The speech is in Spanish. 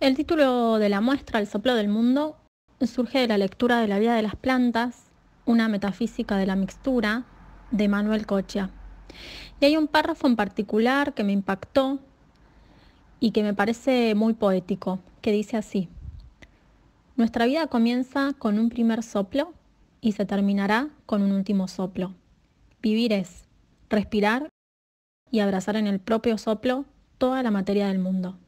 El título de la muestra, El soplo del mundo, surge de la lectura de La vida de las plantas, una metafísica de la mixtura, de Manuel Cocha. Y hay un párrafo en particular que me impactó y que me parece muy poético, que dice así, Nuestra vida comienza con un primer soplo y se terminará con un último soplo. Vivir es respirar y abrazar en el propio soplo toda la materia del mundo.